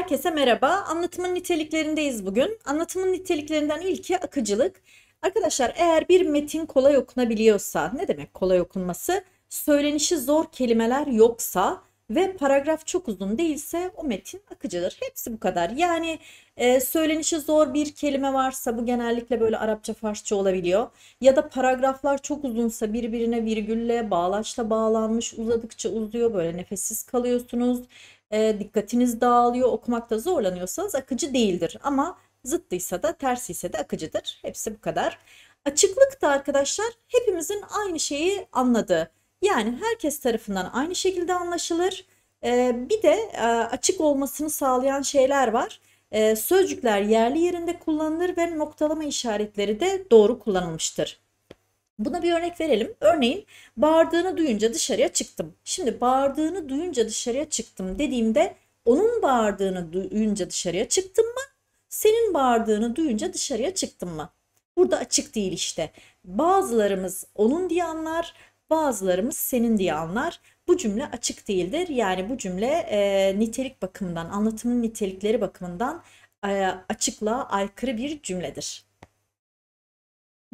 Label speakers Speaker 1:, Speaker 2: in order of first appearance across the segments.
Speaker 1: Herkese merhaba. Anlatımın niteliklerindeyiz bugün. Anlatımın niteliklerinden ilki akıcılık. Arkadaşlar eğer bir metin kolay okunabiliyorsa, ne demek kolay okunması? Söylenişi zor kelimeler yoksa ve paragraf çok uzun değilse o metin akıcıdır. Hepsi bu kadar. Yani e, söylenişi zor bir kelime varsa bu genellikle böyle Arapça Farsça olabiliyor. Ya da paragraflar çok uzunsa birbirine virgülle bağlaçla bağlanmış uzadıkça uzuyor böyle nefessiz kalıyorsunuz. E, dikkatiniz dağılıyor, okumakta zorlanıyorsanız akıcı değildir. Ama zıttıysa da tersiyse de akıcıdır. Hepsi bu kadar. Açıklık da arkadaşlar hepimizin aynı şeyi anladığı. Yani herkes tarafından aynı şekilde anlaşılır. E, bir de e, açık olmasını sağlayan şeyler var. sözcükler yerli yerinde kullanılır ve noktalama işaretleri de doğru kullanılmıştır. Buna bir örnek verelim. Örneğin bağırdığını duyunca dışarıya çıktım. Şimdi bağırdığını duyunca dışarıya çıktım dediğimde onun bağırdığını duyunca dışarıya çıktım mı? Senin bağırdığını duyunca dışarıya çıktım mı? Burada açık değil işte. Bazılarımız onun diye anlar, bazılarımız senin diye anlar. Bu cümle açık değildir. Yani bu cümle e, nitelik bakımından, anlatımın nitelikleri bakımından e, açıklığa aykırı bir cümledir.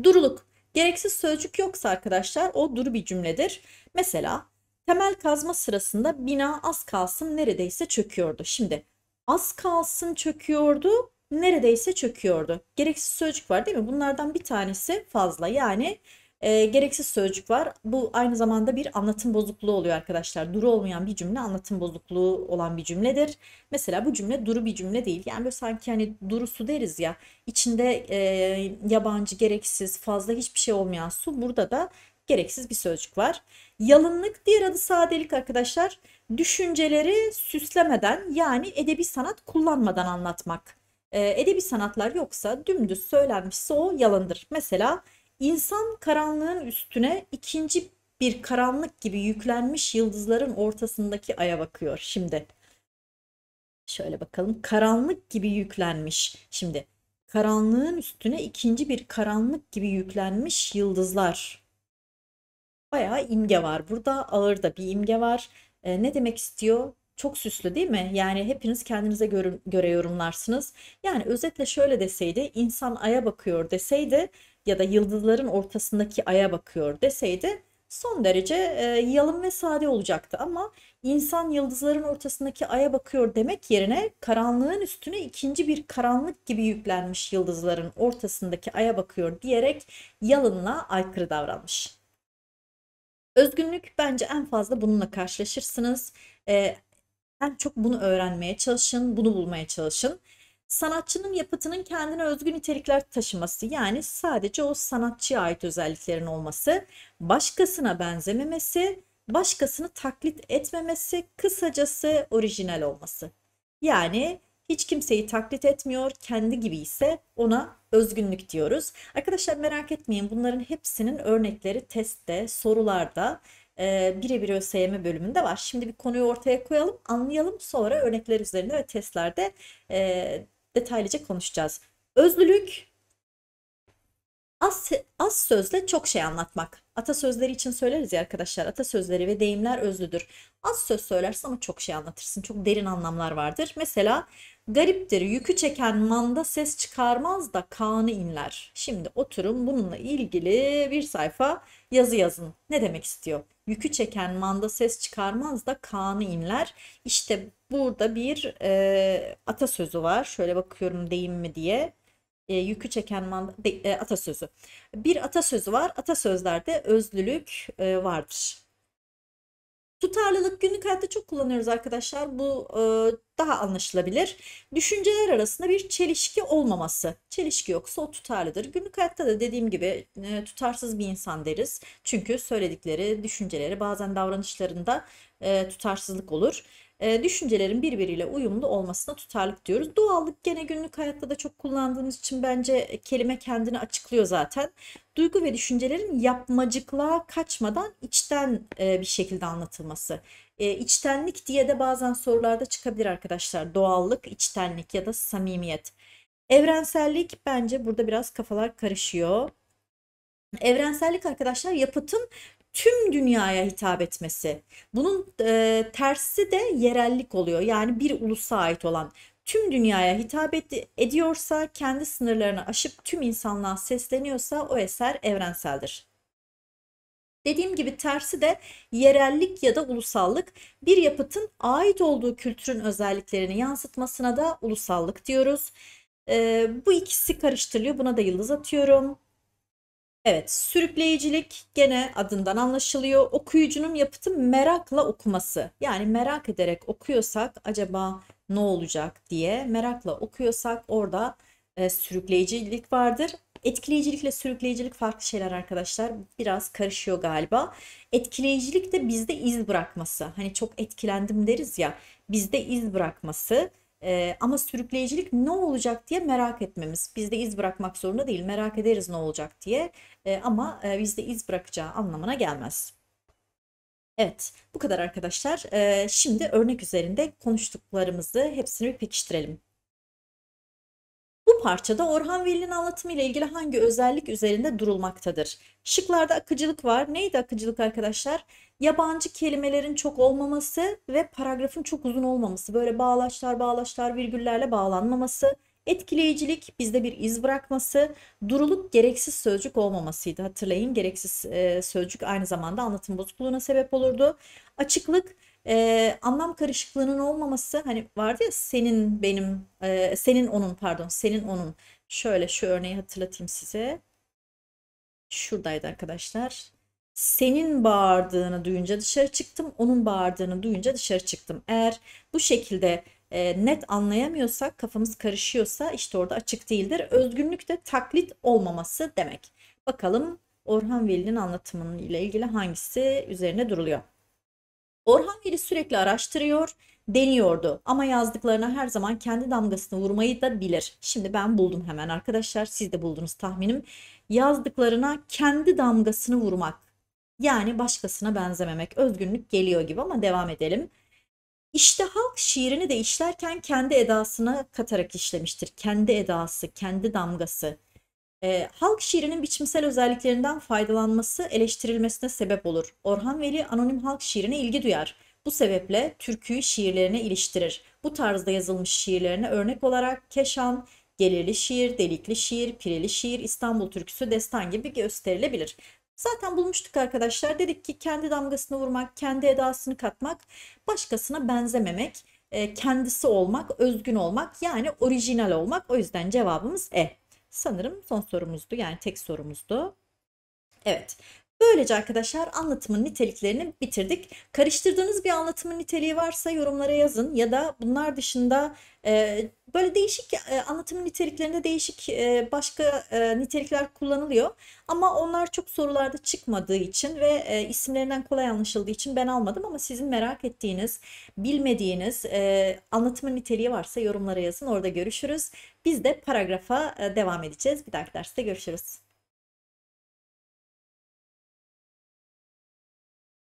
Speaker 1: Duruluk. Gereksiz sözcük yoksa arkadaşlar o dur bir cümledir. Mesela temel kazma sırasında bina az kalsın neredeyse çöküyordu. Şimdi az kalsın çöküyordu neredeyse çöküyordu. Gereksiz sözcük var değil mi? Bunlardan bir tanesi fazla yani e, gereksiz sözcük var. Bu aynı zamanda bir anlatım bozukluğu oluyor arkadaşlar. Duru olmayan bir cümle anlatım bozukluğu olan bir cümledir. Mesela bu cümle duru bir cümle değil. Yani böyle sanki hani duru su deriz ya. İçinde e, yabancı, gereksiz, fazla hiçbir şey olmayan su. Burada da gereksiz bir sözcük var. Yalınlık diğer adı sadelik arkadaşlar. Düşünceleri süslemeden yani edebi sanat kullanmadan anlatmak. Ee, edebi sanatlar yoksa dümdüz söylenmişse o yalındır. Mesela İnsan karanlığın üstüne ikinci bir karanlık gibi yüklenmiş yıldızların ortasındaki aya bakıyor şimdi. Şöyle bakalım. Karanlık gibi yüklenmiş. Şimdi karanlığın üstüne ikinci bir karanlık gibi yüklenmiş yıldızlar. Bayağı imge var. Burada ağır da bir imge var. E, ne demek istiyor? çok süslü değil mi? Yani hepiniz kendinize göre, göre yorumlarsınız. Yani özetle şöyle deseydi insan aya bakıyor deseydi ya da yıldızların ortasındaki aya bakıyor deseydi son derece e, yalın ve sade olacaktı ama insan yıldızların ortasındaki aya bakıyor demek yerine karanlığın üstüne ikinci bir karanlık gibi yüklenmiş yıldızların ortasındaki aya bakıyor diyerek yalınla aykırı davranmış. Özgünlük bence en fazla bununla karşılaşırsınız. E, en çok bunu öğrenmeye çalışın, bunu bulmaya çalışın. Sanatçının yapıtının kendine özgü nitelikler taşıması yani sadece o sanatçıya ait özelliklerin olması, başkasına benzememesi, başkasını taklit etmemesi, kısacası orijinal olması. Yani hiç kimseyi taklit etmiyor, kendi gibi ise ona özgünlük diyoruz. Arkadaşlar merak etmeyin bunların hepsinin örnekleri testte, sorularda e, birebir ÖSYM bölümünde var. Şimdi bir konuyu ortaya koyalım, anlayalım. Sonra örnekler üzerinde ve testlerde e, detaylıca konuşacağız. Özlülük az, az sözle çok şey anlatmak. Atasözleri için söyleriz ya arkadaşlar. Atasözleri ve deyimler özlüdür. Az söz söylersin ama çok şey anlatırsın. Çok derin anlamlar vardır. Mesela Gariptir yükü çeken manda ses çıkarmaz da kanı inler. Şimdi oturun bununla ilgili bir sayfa yazı yazın. Ne demek istiyor? Yükü çeken manda ses çıkarmaz da kanı inler. İşte burada bir e, atasözü var. Şöyle bakıyorum deyim mi diye. E, yükü çeken manda, de, e, atasözü. Bir atasözü var. Atasözlerde özlülük e, vardır. Tutarlılık günlük hayatta çok kullanıyoruz arkadaşlar. Bu e, daha anlaşılabilir. Düşünceler arasında bir çelişki olmaması. Çelişki yoksa o tutarlıdır. Günlük hayatta da dediğim gibi e, tutarsız bir insan deriz. Çünkü söyledikleri, düşünceleri bazen davranışlarında e, tutarsızlık olur e, düşüncelerin birbiriyle uyumlu olmasına tutarlık diyoruz. Doğallık gene günlük hayatta da çok kullandığımız için bence e, kelime kendini açıklıyor zaten. Duygu ve düşüncelerin yapmacıklığa kaçmadan içten e, bir şekilde anlatılması. E, içtenlik diye de bazen sorularda çıkabilir arkadaşlar. Doğallık, içtenlik ya da samimiyet. Evrensellik bence burada biraz kafalar karışıyor. Evrensellik arkadaşlar yapıtın tüm dünyaya hitap etmesi. Bunun e, tersi de yerellik oluyor. Yani bir ulusa ait olan tüm dünyaya hitap et, ediyorsa, kendi sınırlarını aşıp tüm insanlığa sesleniyorsa o eser evrenseldir. Dediğim gibi tersi de yerellik ya da ulusallık. Bir yapıtın ait olduğu kültürün özelliklerini yansıtmasına da ulusallık diyoruz. E, bu ikisi karıştırılıyor. Buna da yıldız atıyorum. Evet, sürükleyicilik gene adından anlaşılıyor. Okuyucunun yapıtı merakla okuması. Yani merak ederek okuyorsak acaba ne olacak diye merakla okuyorsak orada e, sürükleyicilik vardır. Etkileyicilikle sürükleyicilik farklı şeyler arkadaşlar. Biraz karışıyor galiba. Etkileyicilik de bizde iz bırakması. Hani çok etkilendim deriz ya. Bizde iz bırakması. E, ama sürükleyicilik ne olacak diye merak etmemiz. Biz de iz bırakmak zorunda değil. Merak ederiz ne olacak diye. E, ama e, bizde iz bırakacağı anlamına gelmez. Evet bu kadar arkadaşlar. E, şimdi örnek üzerinde konuştuklarımızı hepsini bir pekiştirelim parçada Orhan Veli'nin anlatımıyla ilgili hangi özellik üzerinde durulmaktadır? Şıklarda akıcılık var. Neydi akıcılık arkadaşlar? Yabancı kelimelerin çok olmaması ve paragrafın çok uzun olmaması. Böyle bağlaçlar bağlaçlar virgüllerle bağlanmaması. Etkileyicilik bizde bir iz bırakması, duruluk gereksiz sözcük olmamasıydı. Hatırlayın gereksiz e, sözcük aynı zamanda anlatım bozukluğuna sebep olurdu. Açıklık e, anlam karışıklığının olmaması hani vardı ya senin benim e, senin onun pardon senin onun şöyle şu örneği hatırlatayım size şuradaydı arkadaşlar senin bağırdığını duyunca dışarı çıktım onun bağırdığını duyunca dışarı çıktım eğer bu şekilde e, net anlayamıyorsak kafamız karışıyorsa işte orada açık değildir özgünlük de taklit olmaması demek bakalım Orhan Veli'nin anlatımının ile ilgili hangisi üzerine duruluyor Orhan Veli sürekli araştırıyor, deniyordu ama yazdıklarına her zaman kendi damgasını vurmayı da bilir. Şimdi ben buldum hemen arkadaşlar siz de buldunuz tahminim. Yazdıklarına kendi damgasını vurmak yani başkasına benzememek özgünlük geliyor gibi ama devam edelim. İşte halk şiirini de işlerken kendi edasına katarak işlemiştir. Kendi edası, kendi damgası. E, halk şiirinin biçimsel özelliklerinden faydalanması eleştirilmesine sebep olur. Orhan Veli anonim halk şiirine ilgi duyar. Bu sebeple türküyü şiirlerine iliştirir. Bu tarzda yazılmış şiirlerine örnek olarak Keşan, Gelirli şiir, delikli şiir, pireli şiir, İstanbul türküsü, destan gibi gösterilebilir. Zaten bulmuştuk arkadaşlar. Dedik ki kendi damgasını vurmak, kendi edasını katmak, başkasına benzememek, e, kendisi olmak, özgün olmak yani orijinal olmak. O yüzden cevabımız E. Sanırım son sorumuzdu. Yani tek sorumuzdu. Evet. Böylece arkadaşlar anlatımın niteliklerini bitirdik. Karıştırdığınız bir anlatımın niteliği varsa yorumlara yazın ya da bunlar dışında e, böyle değişik e, anlatımın niteliklerinde değişik e, başka e, nitelikler kullanılıyor. Ama onlar çok sorularda çıkmadığı için ve e, isimlerinden kolay anlaşıldığı için ben almadım ama sizin merak ettiğiniz, bilmediğiniz e, anlatımın niteliği varsa yorumlara yazın. Orada görüşürüz. Biz de paragrafa e, devam edeceğiz. Bir dahaki derste görüşürüz.